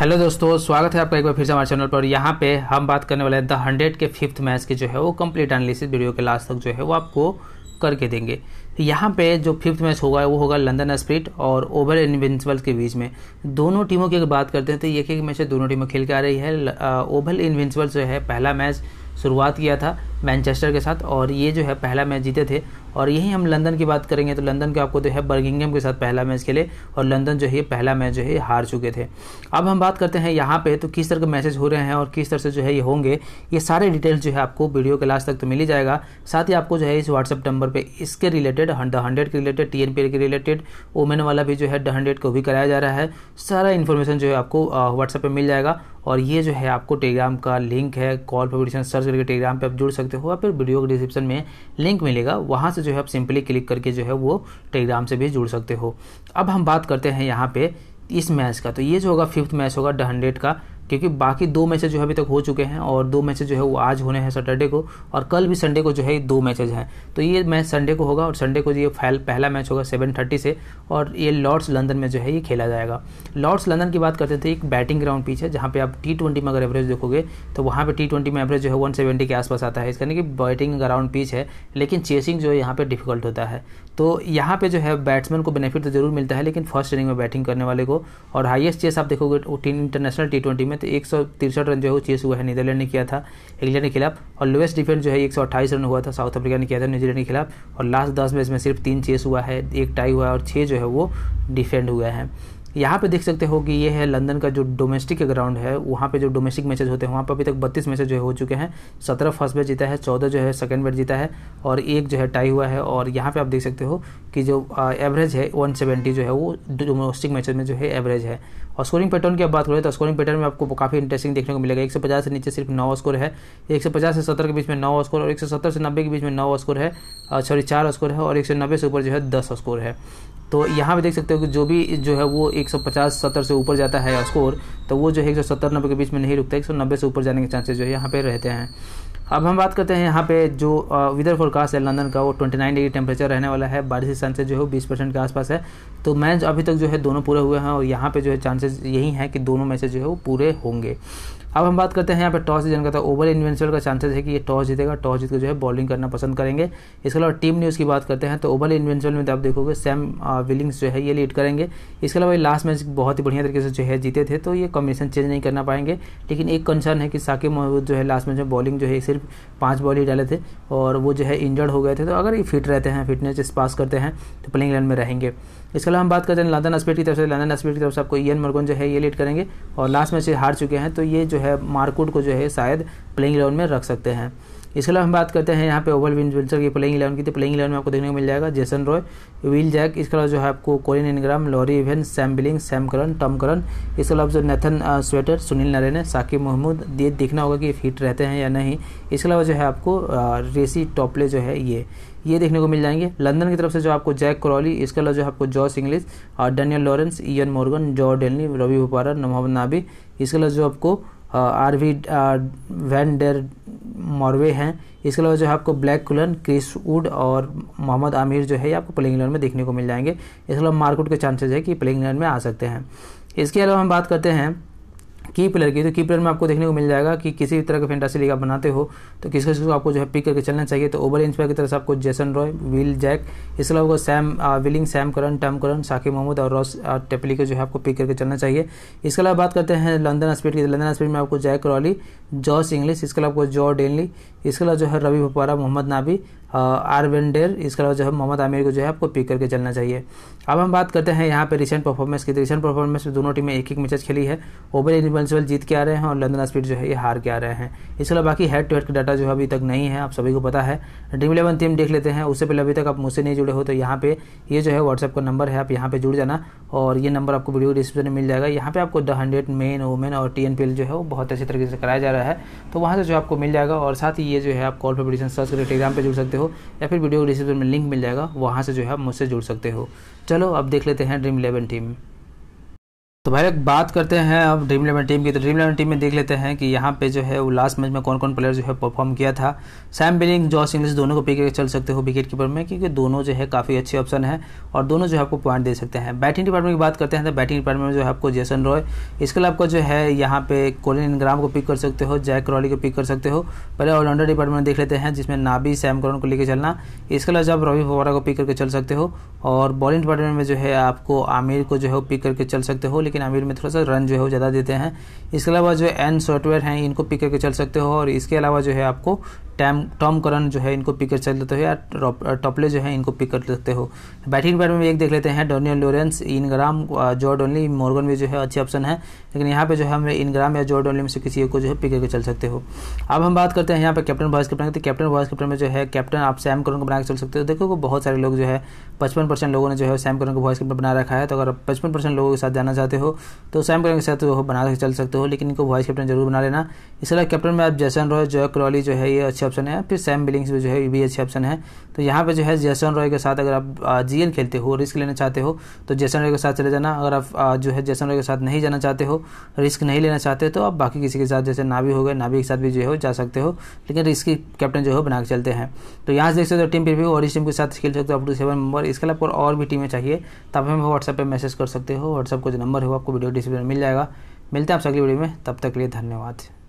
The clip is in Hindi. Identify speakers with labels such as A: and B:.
A: हेलो दोस्तों स्वागत है आपका एक बार फिर से हमारे चैनल पर यहाँ पे हम बात करने वाले हैं द हंड्रेड के फिफ्थ मैच के जो है वो कंप्लीट एनालिसिस वीडियो के लास्ट तक जो है वो आपको करके देंगे तो यहाँ पे जो फिफ्थ मैच होगा वो होगा लंदन स्प्रिट और ओवर इन्विंसिबल्स के बीच में दोनों टीमों की अगर बात करते हैं तो एक एक मैच से दोनों टीमें खेल के आ रही है ओवल इन्विंसिबल्स जो है पहला मैच शुरुआत किया था मैनचेस्टर के साथ और ये जो है पहला मैच जीते थे और यही हम लंदन की बात करेंगे तो लंदन का आपको जो तो है बर्गिंगम के साथ पहला मैच खेले और लंदन जो है पहला मैच जो है हार चुके थे अब हम बात करते हैं यहाँ पे तो किस तरह के मैसेज हो रहे हैं और किस तरह से जो है ये होंगे ये सारे डिटेल्स जो है आपको वीडियो के लास्ट तक तो मिल ही जाएगा साथ ही आपको जो है इस व्हाट्सअप नंबर पर इसके रिलेटेड द हंड्रेड के रिलेटेड टी के रिलेटेड वोमेन वाला भी जो है द हंड्रेड को भी कराया जा रहा है सारा इन्फॉर्मेशन जो है आपको व्हाट्सएप पर मिल जाएगा और ये जो है आपको टेलीग्राम का लिंक है कॉल पब्लिकेशन सर्च करके टेलीग्राम पे आप जुड़ सकते हो या फिर वीडियो के डिस्क्रिप्शन में लिंक मिलेगा वहाँ से जो है आप सिंपली क्लिक करके जो है वो टेलीग्राम से भी जुड़ सकते हो अब हम बात करते हैं यहाँ पे इस मैच का तो ये जो होगा फिफ्थ मैच होगा द हंड्रेड का क्योंकि बाकी दो मैचेज जो है अभी तक हो चुके हैं और दो मैचेज जो है वो आज होने हैं सैटरडे को और कल भी संडे को जो है दो मैचेज हैं तो ये मैच संडे को होगा और संडे को ये पहला मैच होगा सेवन थर्टी से और ये लॉर्ड्स लंदन में जो है ये खेला जाएगा लॉर्ड्स लंदन की बात करते थे तो एक बैटिंग ग्राउंड पीच है जहाँ पे आप टी ट्वेंटी में अगर एवरेज देखोगे तो वहाँ पर टी ट्वेंटी में एवरेज जो है वन सेवेंटी के आसपास आता है इसका यानी कि बैटिंग ग्राउंड पीच है लेकिन चेसिंग जो है यहाँ पे डिफिकल्ट होता है तो यहाँ पे जो है बैट्समैन को बेनिफिट तो जरूर मिलता है लेकिन फर्स्ट इनिंग में बैटिंग करने वाले को और हाइएस्ट चेस आप देखोगे इंटरनेशनल टी ट्वेंटी में तो एक रन जो है वो चेस हुआ है नीदरलैंड ने किया था इंग्लैंड के खिलाफ और लोएस्ट डिफेंस जो है एक रन हुआ था साउथ अफ्रीका ने किया था न्यूजीलैंड के खिलाफ और लास्ट दस मैच में सिर्फ तीन चेस हुआ है एक टाई हुआ है और छः जो है वो डिफेंड हुआ है यहाँ पे देख सकते हो कि ये है लंदन का जो डोमेस्टिक ग्राउंड है वहाँ पे जो डोमेस्टिक मैचेज होते हैं वहाँ पर अभी तक बत्तीस मैचेज जो है हो चुके हैं सत्रह फर्स्ट बैच जीता है चौदह जो है सेकंड बैच जीता है और एक जो है टाई हुआ है और यहाँ पे आप देख सकते हो कि जो एवरेज है वन जो है वो डोमेस्टिक मैचेज में जो है एवरेज है और स्कोरिंग पैटर्न की आप बात करें तो स्कोरिंग पैटर्न में आपको काफ़ी इंटरेस्टिंग देखने को मिलेगा एक से पचास से नीचे सिर्फ नौ स्कोर है एक से पचास से सत्तर के बीच में नौ स्कोर और एक से सत्तर से नब्बे के बीच में नौ स्कोर है सॉरी चार स्कोर है और एक सौ नब्बे से ऊपर जो है दस स्कोर है तो यहाँ पे देख सकते हो कि जो भी जो है वो 150 सत्तर से ऊपर जाता है स्कोर तो वो जो है एक सौ सत्तर नब्बे के बीच में नहीं रुकता एक सौ नब्बे से ऊपर जाने के चांसेस जो है यहाँ पे रहते हैं अब हम बात करते हैं यहाँ पे जो विदर फोरकास्ट है लंदन का वो 29 डिग्री टेम्परेचर रहने वाला है बारिश के चांसेस जो है वो बीस परसेंट के आसपास है तो मैच अभी तक जो है दोनों पूरे हुए हैं और यहाँ पे जो है चांसेस यही हैं कि दोनों मैचेज जो है वो पूरे होंगे अब हम बात करते हैं यहाँ पे टॉस जीतने का तो ओवर इन्वेंचुअल का चांसेस है कि ये टॉस जीतेगा टॉस जीत के जो है बॉलिंग करना पसंद करेंगे इसके अलावा टीम न्यूज़ की बात करते हैं तो ओवर इन्वेंचुअल में तो आप देखोगे सैम विलिंग्स जो है ये लीड करेंगे इसके अलावा ये लास्ट मैच बहुत ही बढ़िया तरीके से जो है जीते थे तो ये कॉम्बिनेशन चेंज नहीं करना पाएंगे लेकिन एक कंसर्न है कि साकिब महमूद जो है लास्ट मैच में बॉलिंग जो है सिर्फ पाँच बॉल ही डाले थे और वो जो है इंजर्ड हो गए थे तो अगर ये फिट रहते हैं फिटनेस पास करते हैं तो प्लेइंग लाइन में रहेंगे इसके अलावा हम बात करते हैं लंदन अस्पेट की तरफ से लंदन अस्पेट की तरफ से आपको ईयन मर्गन जो है ये लीड करेंगे और लास्ट मैच हार चुके हैं तो ये जो है मार्कुट को जो है शायद प्लेइंग इलेवन में रख सकते हैं इसके अलावा हम बात करते हैं यहाँ पे ओवल विंसर की प्लेइंग इलेवन की तो प्लेइंग इलेवन में आपको देखने को मिल जाएगा जेसन रॉय विल जैक इसके अलावा जो है आपको Colin Ingram Laurie Evans Sam Billings Sam Curran Tom Curran इसके अलावा जो नेथन स्वेटर सुनील नरेन साकिब महमूद ये देखना होगा कि फिट रहते हैं या नहीं इसके अलावा जो है आपको रेसी uh, टॉपले जो है ये ये देखने को मिल जाएंगे लंदन की तरफ से जो आपको जैक क्रॉली uh, इसके अलावा जो आपको जॉस इंग्लिश और डैनियल लॉरेंस इयन मॉर्गन जॉ डेलनी रवि भोपारा मोहम्मद नाबी इसके अलावा जो आपको आर वी वैन डेर मॉर्वे हैं इसके अलावा जो है आपको ब्लैक कुलन क्रिस वुड और मोहम्मद आमिर जो है आपको प्लेइंग इलेवन में देखने को मिल जाएंगे इसके अलावा मार्कुट के चांसेज है कि प्लेइंग इलेवन में आ सकते हैं इसके अलावा हम बात करते हैं की प्लेयर की तो की प्लेयर में आपको देखने को मिल जाएगा कि किसी भी तरह का फेंटासी लीग आप बनाते हो तो किस किस को आपको जो है पिक करके चलना चाहिए तो ओवर इंस्पायर की तरफ से आपको जेसन रॉय विल जैक इसके अलावा सैम विलिंग सैम करन टम करन साकिब मोहम्मद और रॉस टेपली को जो है आपको पिक करके चलना चाहिए इसके अलावा बात करते हैं लंदन स्पीड की लंदन स्पीड में आपको जैक रॉली जॉस इंग्लिश इसके अलावा आपको जॉ डेनली इसके अलावा जो है रवि भोपारा मोहम्मद नाबी आर आरवेंडेर इसके अलावा जो है मोहम्मद आमिर को जो है आपको पिक करके चलना चाहिए अब हम बात करते हैं यहाँ पे रिसेंट परफॉर्मेंस की रिसेंट तो परफॉर्मेंस में दोनों टीमें एक एक मैचेस खेली है ओवर इनिवेंसिबल जीत के आ रहे हैं और लंदन स्पीड जो है ये हार के आ रहे हैं इसके अलावा बाकी हेड टू हेड का डाटा जो है अभी तक नहीं है आप सभी को पता है ड्रीम इलेवन टीम देख लेते हैं उससे पहले अभी तक आप मुझसे नहीं जुड़े हो तो यहाँ पे ये जो है व्हाट्सअप का नंबर है आप यहाँ पे जुड़ जाना और ये नंबर आपको वीडियो डिस्क्रिप्शन में मिल जाएगा यहाँ पे आपको द हंड्रेड मेन वुमेन और टी जो है वो बहुत अच्छे तरीके से कराया जा रहा है तो वहाँ से जो आपको मिल जाएगा और साथ ही ये जो है आप कॉल पर सर्च टेलीग्राम पर जुड़ सकते हो हो या फिर वीडियो डिस्क्रिप्शन में लिंक मिल जाएगा वहाँ से जो है आप मुझसे जुड़ सकते हो चलो अब देख लेते हैं ड्रीम इलेवन टीम तो भाई बात करते हैं अब ड्रीम इलेवन टीम की तो ड्रीम इलेवन टीम में देख लेते हैं कि यहाँ पे जो है वो लास्ट मैच में कौन कौन प्लेयर जो है परफॉर्म किया था सैम बिलिंग जॉस इंग्लिश दोनों को पिक करके चल सकते हो विकेट कीपर में क्योंकि दोनों जो है काफ़ी अच्छे ऑप्शन है और दोनों जो है आपको पॉइंट दे सकते हैं बैटिंग डिपार्टमेंट की बात करते हैं तो बैटिंग डिपार्टमेंट में जो है आपको जेसन रॉय इसके अलावा आपको जो है यहाँ पे कोलिन इनग्राम को पिक कर सकते हो जैक क्रॉली को पिक कर सकते हो पहले ऑलराउंडर डिपार्टमेंट देख लेते हैं जिसमें नाबी सैम करन को लेकर चलना इसके अलावा जब रवि फवारा को पिक करके चल सकते हो और बॉलिंग डिपार्टमेंट में जो है आपको आमिर को जो है पिक करके चल सकते हो लेकिन आमिर में थोड़ा सा रन जो है वो ज़्यादा देते हैं इसके अलावा जो एन सॉफ्टवेयर हैं इनको पिक करके चल सकते हो और इसके अलावा जो है आपको टैम टॉम करन जो है इनको पिक कर सकते हो या टॉपले जो है इनको पिक कर सकते हो बैटिंग डिपार्ट में एक देख लेते हैं डोनियल लोरेंस इनग्राम जॉर्ड ओनली मॉर्गन भी जो है अच्छे ऑप्शन है लेकिन यहाँ पे जो है हम इनग्राम या जॉर्ड ओनली में से किसी को जो है पिक करके चल सकते हो अब हम बात करते हैं यहाँ पर कैप्टन वॉइस कैप्टन तो कैप्टन वॉइस कैप्टन में जो है कैप्टन आप सैम करन को बना के चल सकते हो देखो बहुत सारे लोग जो है पचपन परसेंट लोगों ने जो है सैम करन को वॉइस कैप्टन बना रखा है तो अगर आप पचपन परसेंट लोगों के साथ जाना चाहते हो तो सैम करन के साथ वो बना के चल सकते हो लेकिन इनको वॉइस कैप्टन जरूर बना लेना इसके अलावा कैप्टन में आप जैसन रॉय जो क्रॉली जो है ये अच्छे ऑप्शन है फिर सैम बिलिंग्स भी जो है ये भी अच्छे ऑप्शन है तो यहाँ पे जो है जैसन रॉय के साथ अगर आप जीएल खेलते हो रिस्क लेना चाहते हो तो जैसन रॉय के साथ चले जाना अगर आप जो है जैसन रॉय के साथ नहीं जाना चाहते हो रिस्क नहीं लेना चाहते हो तो आप बाकी किसी के साथ जैसे नावी हो गए नावी के साथ भी जो है जा सकते हो लेकिन रिस्क कैप्टन जो है बना के चलते हैं तो यहाँ से देख सकते हो टीम प्रिव्यू और इस टीम के साथ खेल सकते हो अप टू सेवन मेंबर इसके अलावा और भी टीमें चाहिए तब हमें व्हाट्सएप पर मैसेज कर सकते हो व्हाट्सएप का जो नंबर है आपको वीडियो डिस्क्रिप्शन मिल जाएगा मिलते हैं आपसे अगली वीडियो में तब तक के लिए धन्यवाद